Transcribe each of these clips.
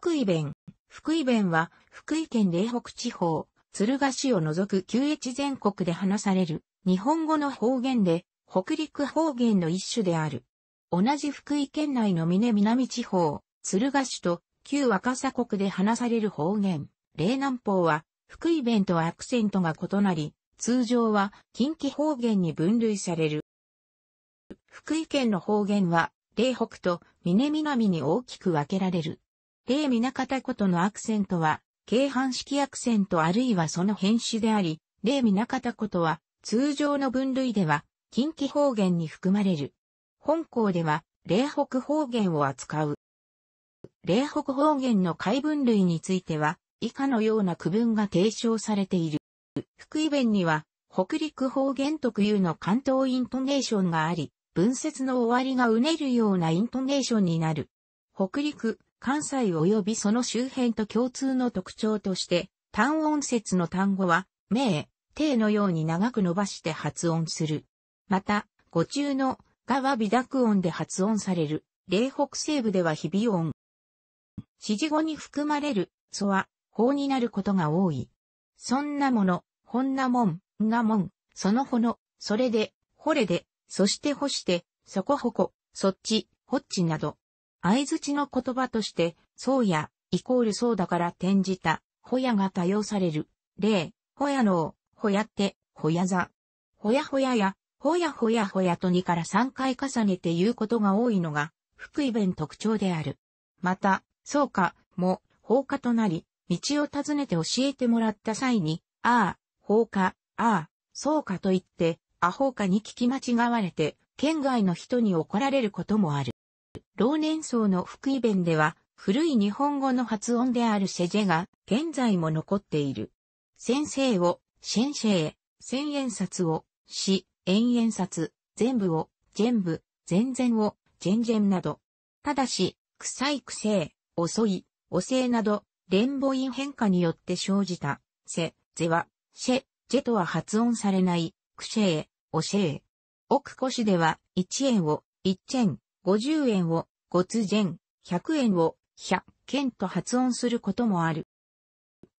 福井弁。福井弁は、福井県嶺北地方、鶴ヶ市を除く旧越全国で話される、日本語の方言で、北陸方言の一種である。同じ福井県内の峰南地方、鶴ヶ市と、旧若狭国で話される方言、嶺南方は、福井弁とはアクセントが異なり、通常は近畿方言に分類される。福井県の方言は、嶺北と峰南に大きく分けられる。例見なことのアクセントは、軽半式アクセントあるいはその変種であり、例見なことは、通常の分類では、近畿方言に含まれる。本校では、霊北方言を扱う。霊北方言の解分類については、以下のような区分が提唱されている。福井弁には、北陸方言特有の関東イントネーションがあり、文節の終わりがうねるようなイントネーションになる。北陸、関西及びその周辺と共通の特徴として、単音節の単語は、名、定のように長く伸ばして発音する。また、語中の、がは微濁音で発音される。霊北西部では日々音。指示語に含まれる、そは、法になることが多い。そんなもの、ほんなもん、んなもん、そのほの、それで、ほれで、そしてほして、そこほこ、そっち、ほっちなど、相づちの言葉として、そうや、イコールそうだから転じた、ほやが多用される。例、ほやのう、ほやって、ほや座。ほやほやや、ほやほやほやと2から3回重ねて言うことが多いのが、福井弁特徴である。また、そうか、も、放火となり、道を尋ねて教えてもらった際に、ああ、放火、ああ、そうかと言って、アホかに聞き間違われて、県外の人に怒られることもある。老年層の福井弁では、古い日本語の発音であるシェジェが現在も残っている。先生を、先生千円札を、し、円円札、全部を、全部、全然を、全然など。ただし、臭い癖、遅い、お性など、連母音変化によって生じた、せ、ぜは、シェ、ジェとは発音されない、くしえ、おしえ。奥越では、1円を、1円、50円を、ごつぜん、1円を、百0件と発音することもある。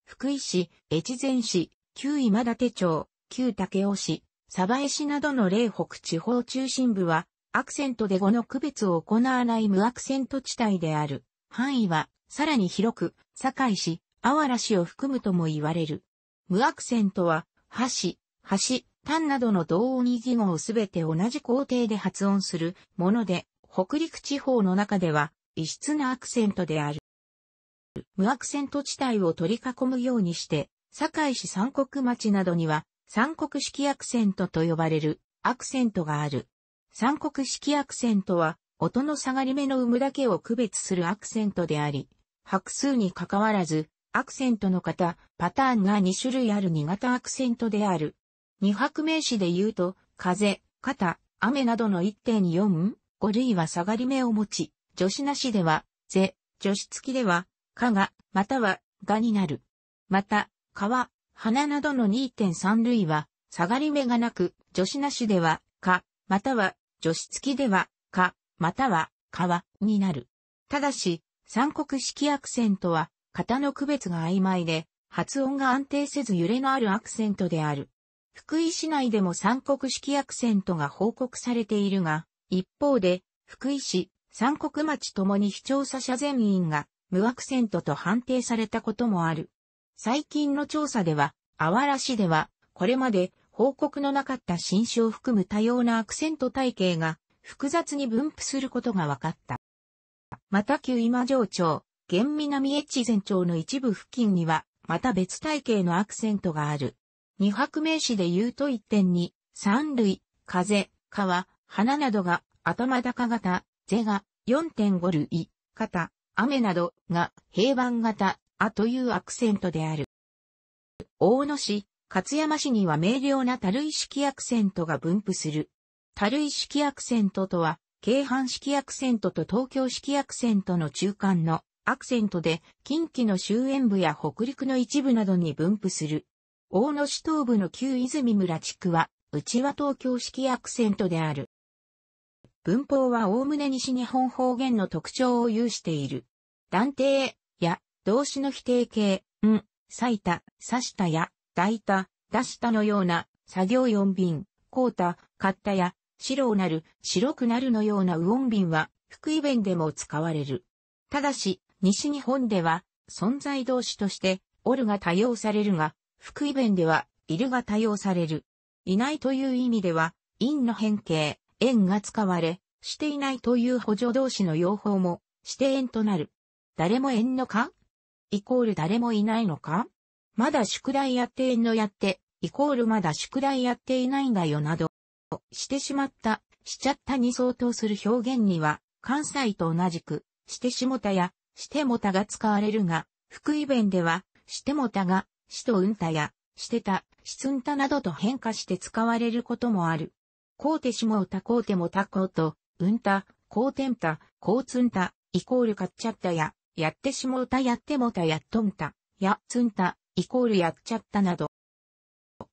福井市、越前市、旧今立町、旧竹尾市、鯖江市などの霊北地方中心部は、アクセントで語の区別を行わない無アクセント地帯である。範囲は、さらに広く、堺市、あわら市を含むとも言われる。無アクセントは、箸、橋、端などの同音異義語をすべて同じ工程で発音するもので、北陸地方の中では異質なアクセントである。無アクセント地帯を取り囲むようにして、堺市三国町などには三国式アクセントと呼ばれるアクセントがある。三国式アクセントは音の下がり目の有無だけを区別するアクセントであり、拍数に関わらず、アクセントの型、パターンが2種類ある2型アクセントである。二拍名詞で言うと、風、肩、雨などの 1.4? 5類は下がり目を持ち、助詞なしでは、ぜ、助詞付きでは、かが、または、がになる。また、かは、花などの2.3類は、下がり目がなく、助詞なしでは、か、または、助詞付きでは、か、または、かは、になる。ただし、三国式アクセントは、型の区別が曖昧で、発音が安定せず揺れのあるアクセントである。福井市内でも三国式アクセントが報告されているが、一方で、福井市、三国町ともに被調査者全員が無アクセントと判定されたこともある。最近の調査では、あわら市では、これまで報告のなかった新種を含む多様なアクセント体系が複雑に分布することが分かった。また旧今城町、現南越前町の一部付近には、また別体系のアクセントがある。二白名詞で言うと一点に、三類、風、川、花などが頭高型、是が4.5類、肩、雨などが平板型、あというアクセントである。大野市、勝山市には明瞭な多類式アクセントが分布する。多類式アクセントとは、京阪式アクセントと東京式アクセントの中間のアクセントで、近畿の周辺部や北陸の一部などに分布する。大野市東部の旧泉村地区は、内は東京式アクセントである。文法はおおむね西日本方言の特徴を有している。断定や動詞の否定形、ん、咲いた、刺したや、抱いた、出したのような、作業四便、凍った、買ったや、白なる、白くなるのような右音便瓶は、福井弁でも使われる。ただし、西日本では、存在動詞として、おるが多用されるが、福井弁では、いるが多用される。いないという意味では、陰の変形、円が使われ、していないという補助動詞の用法も、して円となる。誰も円のかイコール誰もいないのかまだ宿題やって円のやって、イコールまだ宿題やっていないんだよなど、してしまった、しちゃったに相当する表現には、関西と同じく、してしもたや、してもたが使われるが、福井弁では、してもたが、しとうんたや、してた、しつんたなどと変化して使われることもある。こうてしもうたこうてもたこうと、うんた、こうてんた、こうつんた、イコール買っちゃったや、やってしもうたやってもたやっとんた、やつんた、イコールやっちゃったなど。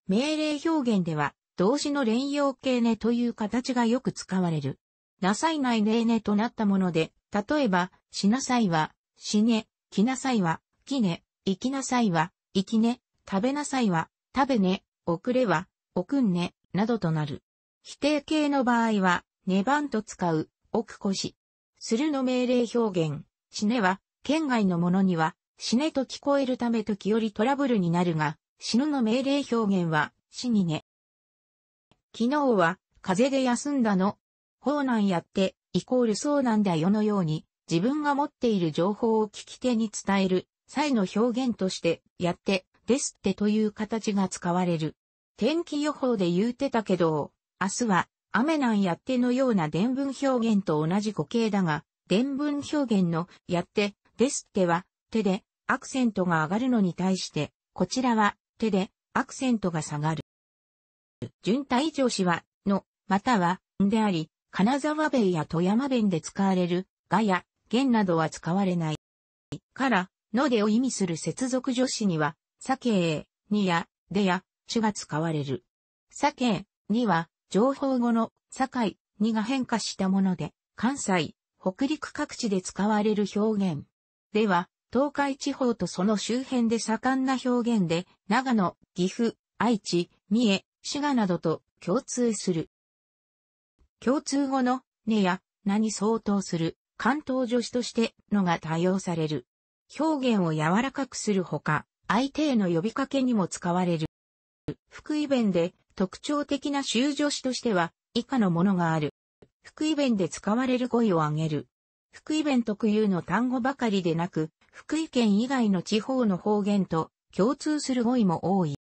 命令表現では、動詞の連用形ねという形がよく使われる。なさいないねえねとなったもので、例えば、しなさいは、しね、きなさいは、きね、行きなさいは、行きね、食べなさいは、食べね、遅れは、おくんね、などとなる。否定形の場合は、ねばんと使う、奥腰。するの命令表現、死ねは、県外のものには、死ねと聞こえるため時折トラブルになるが、死ぬの命令表現は、死にね。昨日は、風邪で休んだの。ほ難なんやって、イコールそうなんだよのように、自分が持っている情報を聞き手に伝える、際の表現として、やって、ですってという形が使われる。天気予報で言うてたけど、明日は、雨なんやってのような伝文表現と同じ語形だが、伝文表現のやってですっては手でアクセントが上がるのに対して、こちらは手でアクセントが下がる。順体上詞はの、またはんであり、金沢弁や富山弁で使われるがや、弦などは使われない。から、のでを意味する接続助詞には、さけえ、にや、でや、ちが使われる。さけえ、には、情報語の境にが変化したもので、関西、北陸各地で使われる表現。では、東海地方とその周辺で盛んな表現で、長野、岐阜、愛知、三重、滋賀などと共通する。共通語の、ねや、名に相当する、関東女子としてのが多用される。表現を柔らかくするほか、相手への呼びかけにも使われる。福井弁で特徴的な修助詞としては以下のものがある。福井弁で使われる語彙を挙げる。福井弁特有の単語ばかりでなく、福井県以外の地方の方言と共通する語彙も多い。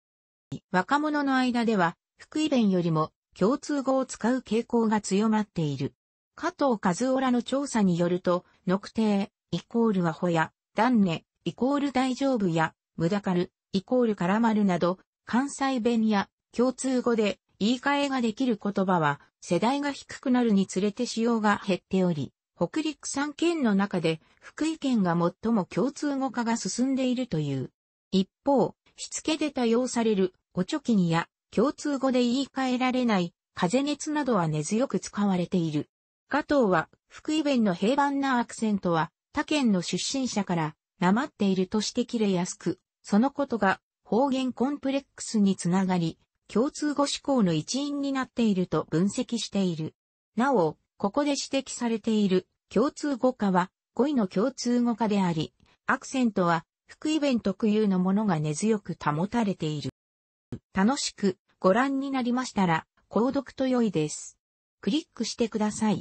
若者の間では、福井弁よりも共通語を使う傾向が強まっている。加藤和夫らの調査によると、ノクテイコールアホや、ンネ、イコール大丈夫や、ムダカル、イコール絡まるなど、関西弁や共通語で言い換えができる言葉は世代が低くなるにつれて使用が減っており、北陸3県の中で福井県が最も共通語化が進んでいるという。一方、しつけで多用されるおちょきにや共通語で言い換えられない風熱などは根強く使われている。加藤は福井弁の平凡なアクセントは他県の出身者からなまっていると指摘れやすく、そのことが方言コンプレックスにつながり、共通語思考の一因になっていると分析している。なお、ここで指摘されている共通語化は語彙の共通語化であり、アクセントは福井弁特有のものが根強く保たれている。楽しくご覧になりましたら、購読と良いです。クリックしてください。